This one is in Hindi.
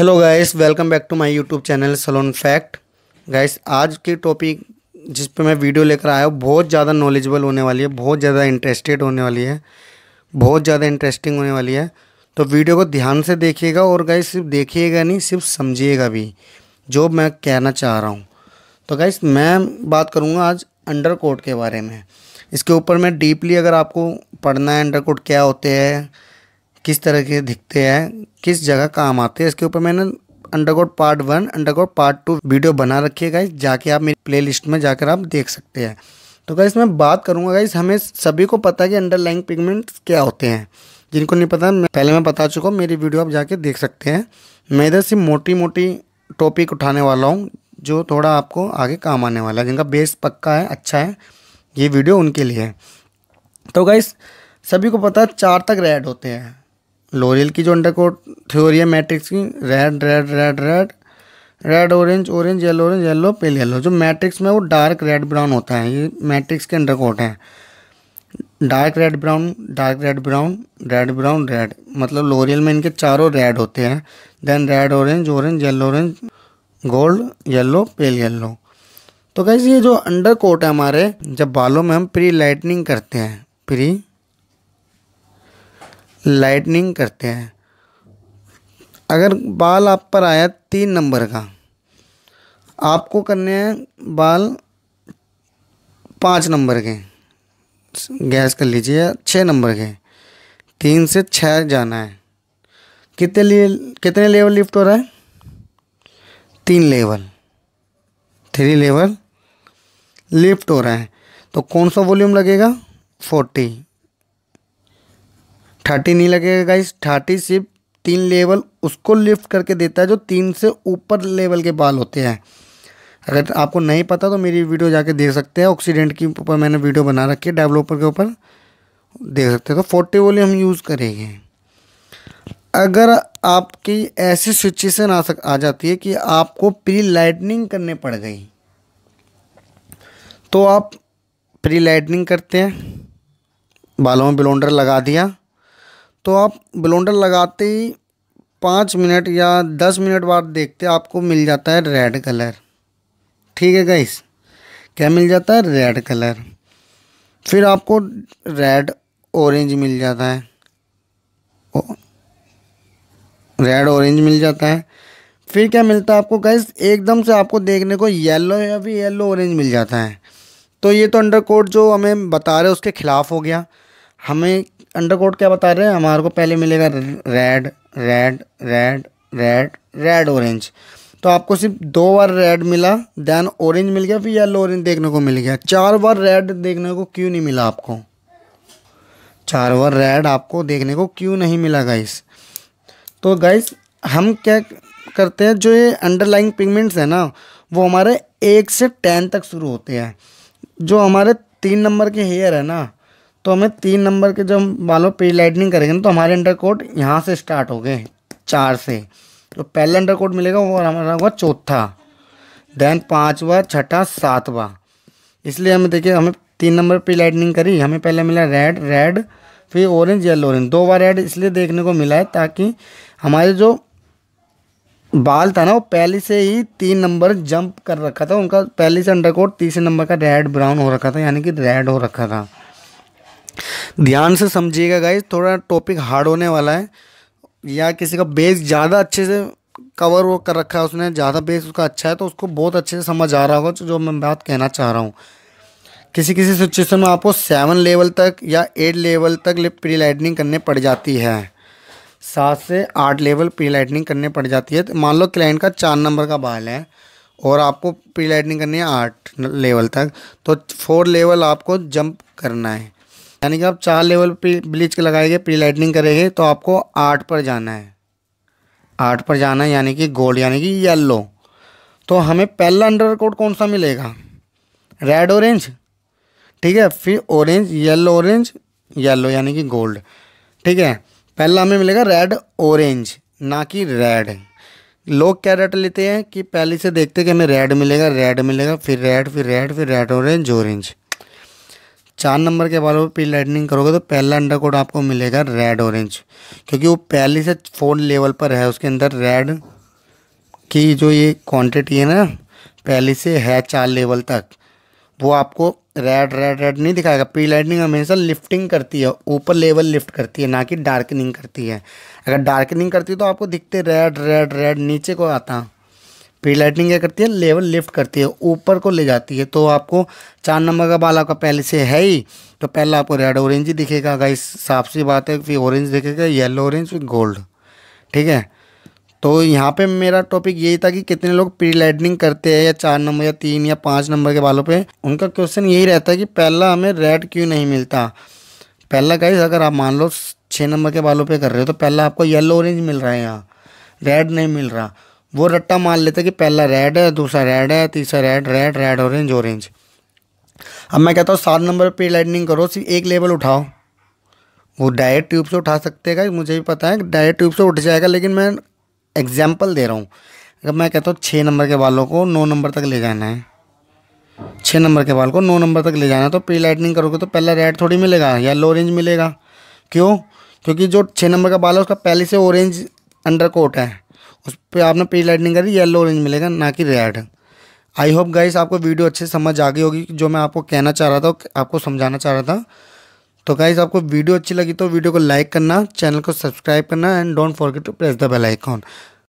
hello guys welcome back to my YouTube channel salon fact guys आज की टॉपिक जिस पे मैं वीडियो लेकर आया हूँ बहुत ज़्यादा नॉलेजेबल होने वाली है बहुत ज़्यादा इंटरेस्टेड होने वाली है बहुत ज़्यादा इंटरेस्टिंग होने वाली है तो वीडियो को ध्यान से देखिएगा और गाइस सिर्फ देखिएगा नहीं सिर्फ समझिएगा भी जो मैं कहना चाह रहा हूँ तो गाइस मैं बात करूँगा आज अंडर के बारे में इसके ऊपर मैं डीपली अगर आपको पढ़ना है अंडर क्या होते हैं किस तरह के दिखते हैं किस जगह काम आते हैं इसके ऊपर मैंने underground part one underground part two video बना रखी है गाइज जाके आप मेरी प्ले में जाकर आप देख सकते हैं तो गाइज मैं बात करूँगा गाइज हमें सभी को पता है कि अंडरलाइन पिगमेंट्स क्या होते हैं जिनको नहीं पता मैं पहले मैं बता चुका हूँ मेरी वीडियो आप जाके देख सकते हैं मैं इधर से मोटी मोटी टॉपिक उठाने वाला हूँ जो थोड़ा आपको आगे काम आने वाला है जिनका बेस पक्का है अच्छा है ये वीडियो उनके लिए है तो गाइस सभी को पता है चार तक रेड होते हैं लोरियल की जो अंडरकोट थ्योरी है मैट्रिक्स की red red red red red orange orange yellow orange yellow pale yellow जो मैट्रिक्स में वो डार्क रेड ब्राउन होता है ये मैट्रिक्स के अंडर कोट हैं dark red brown dark red brown red brown red मतलब लोरियल में इनके चारों रेड होते हैं then red orange orange yellow orange gold yellow pale yellow तो कैसे ये जो अंडर कोट है हमारे जब बालों में हम प्री लाइटनिंग करते हैं प्री लाइटनिंग करते हैं अगर बाल आप पर आया तीन नंबर का आपको करने हैं बाल पाँच नंबर के गैस कर लीजिए छः नंबर के तीन से छः जाना है कितने लिए कितने लेवल लिफ्ट हो रहा है तीन लेवल थ्री लेवल लिफ्ट हो रहा है तो कौन सा वॉल्यूम लगेगा फोर्टी थर्टी नहीं लगेगा गाइस थर्टी सिर्फ तीन लेवल उसको लिफ्ट करके देता है जो तीन से ऊपर लेवल के बाल होते हैं अगर आपको नहीं पता तो मेरी वीडियो जाके देख सकते हैं ऑक्सीडेंट के ऊपर मैंने वीडियो बना रखी है डेवलपर के ऊपर देख सकते हैं तो फोर्टी वोली हम यूज़ करेंगे अगर आपकी ऐसी सिचुएशन आ सक आ जाती है कि आपको प्री लाइटनिंग करने पड़ गई तो आप प्री लाइटनिंग करते हैं बालों में ब्लोंडर लगा दिया तो आप ब्लोंडर लगाते ही पाँच मिनट या दस मिनट बाद देखते आपको मिल जाता है रेड कलर ठीक है गाइस क्या मिल जाता है रेड कलर फिर आपको रेड ऑरेंज मिल जाता है रेड ऑरेंज मिल जाता है फिर क्या मिलता है आपको गाइस एकदम से आपको देखने को येलो या फिर येलो ऑरेंज मिल जाता है तो ये तो अंडर कोट जो हमें बता रहे उसके खिलाफ हो गया हमें अंडर कोट क्या बता रहे हैं हमारे को पहले मिलेगा red red red red red orange तो आपको सिर्फ दो बार रेड मिला देन ऑरेंज मिल गया फिर येलो ऑरेंज देखने को मिल गया चार बार रेड देखने को क्यों नहीं मिला आपको चार बार रेड आपको देखने को क्यों नहीं मिला गाइस तो गाइस हम क्या करते हैं जो ये अंडरलाइंग पिगमेंट्स हैं ना वो हमारे एक से टेन तक शुरू होते हैं जो हमारे तीन नंबर के हेयर है ना तो हमें तीन नंबर के जब बालों पे लाइटनिंग करेंगे ना तो हमारे अंडर कोड यहाँ से स्टार्ट हो गए चार से तो पहला अंडर कोड मिलेगा वो हमारा होगा चौथा देन पाँचवा छठा सातवा इसलिए हमें देखिए हमें तीन नंबर पे लाइटनिंग करी हमें पहले मिला रेड रेड फिर ऑरेंज येलो ऑरेंज दो बार रेड इसलिए देखने को मिला है ताकि हमारे जो बाल था ना वो पहले से ही तीन नंबर जंप कर रखा था उनका पहले से अंडरकोट तीसरे नंबर का रेड ब्राउन हो रखा था यानी कि रेड हो रखा था ध्यान से समझिएगा गाइज थोड़ा टॉपिक हार्ड होने वाला है या किसी का बेस ज़्यादा अच्छे से कवर वो कर रखा है उसने ज़्यादा बेस उसका अच्छा है तो उसको बहुत अच्छे से समझ आ रहा होगा जो मैं बात कहना चाह रहा हूँ किसी किसी सिचुएशन में आपको सेवन लेवल तक या एट लेवल तक प्री लाइटनिंग करने पड़ जाती है सात से आठ लेवल प्री लाइटनिंग करने पड़ जाती है तो मान लो क्लाइंट का चार नंबर का बाल है और आपको प्री लाइटनिंग करनी है आठ लेवल तक तो फोर लेवल आपको जंप करना है यानी कि आप चार लेवल ब्लीच के लगाएंगे प्री लाइटनिंग करेंगे तो आपको आठ पर जाना है आठ पर जाना है यानी कि गोल्ड यानी कि येल्लो तो हमें पहला अंडर कोट कौन सा मिलेगा रेड ऑरेंज ठीक है फिर ऑरेंज येल्लो ऑरेंज येल्लो यानी कि गोल्ड ठीक है पहला हमें मिलेगा रेड ऑरेंज ना कि रेड लोग क्या रेट लेते हैं कि पहले से देखते कि हमें रेड मिलेगा रेड मिलेगा फिर रेड फिर रेड फिर रेड ऑरेंज ऑरेंज चार नंबर के बालों पे लाइटनिंग करोगे तो पहला अंडर कोड आपको मिलेगा रेड ऑरेंज क्योंकि वो पहले से फोन लेवल पर है उसके अंदर रेड की जो ये क्वांटिटी है ना पहले से है चार लेवल तक वो आपको रेड रेड रेड नहीं दिखाएगा प्री लाइटनिंग हमेशा लिफ्टिंग करती है ऊपर लेवल लिफ्ट करती है ना कि डार्कनिंग करती है अगर डार्कनिंग करती है तो आपको दिखते रेड रेड रेड नीचे को आता प्री लाइटनिंग क्या करती है लेवल लिफ्ट करती है ऊपर को ले जाती है तो आपको चार नंबर का बाल आपका पहले से है ही तो पहला आपको रेड ऑरेंज ही दिखेगा गाइस साफ सी बात है फिर ऑरेंज दिखेगा येलो ऑरेंज फिर गोल्ड ठीक है तो यहाँ पे मेरा टॉपिक यही था कि कितने लोग प्री लाइटनिंग करते हैं या चार नंबर या तीन या पाँच नंबर के बालों पे उनका क्वेश्चन यही रहता है कि पहला हमें रेड क्यों नहीं मिलता पहला गाइस अगर आप मान लो छः नंबर के बालों पे कर रहे हो तो पहला आपको येलो ऑरेंज मिल रहा है यहाँ रेड नहीं मिल रहा वो रट्टा मान लेते कि पहला रेड है दूसरा रेड है तीसरा red red red orange orange अब मैं कहता हूँ सात नंबर पे लाइटनिंग करो सिर्फ एक लेवल उठाओ वो डायरेक्ट ट्यूब से उठा सकते हैं मुझे भी पता है डायरेक्ट ट्यूब से उठ जाएगा लेकिन मैं एग्जाम्पल दे रहा हूँ अगर मैं कहता हूँ छः नंबर के बालों को नौ नंबर तक ले जाना है छः नंबर के बाल को नौ नंबर तक ले जाना है तो प्री लाइटनिंग करोगे तो पहला रेड थोड़ी मिलेगा येलो ऑरेंज मिलेगा क्यों क्योंकि जो छः नंबर का बाल है उसका पहले से ऑरेंज अंडर कोट है उस पर आपने पेज लाइटनिंग करी येलो ऑरेंज मिलेगा ना कि रेड आई होप गाइस आपको वीडियो अच्छे समझ आ गई होगी जो मैं आपको कहना चाह रहा था आपको समझाना चाह रहा था तो गाइस आपको वीडियो अच्छी लगी तो वीडियो को लाइक करना चैनल को सब्सक्राइब करना and don't forget to press the bell icon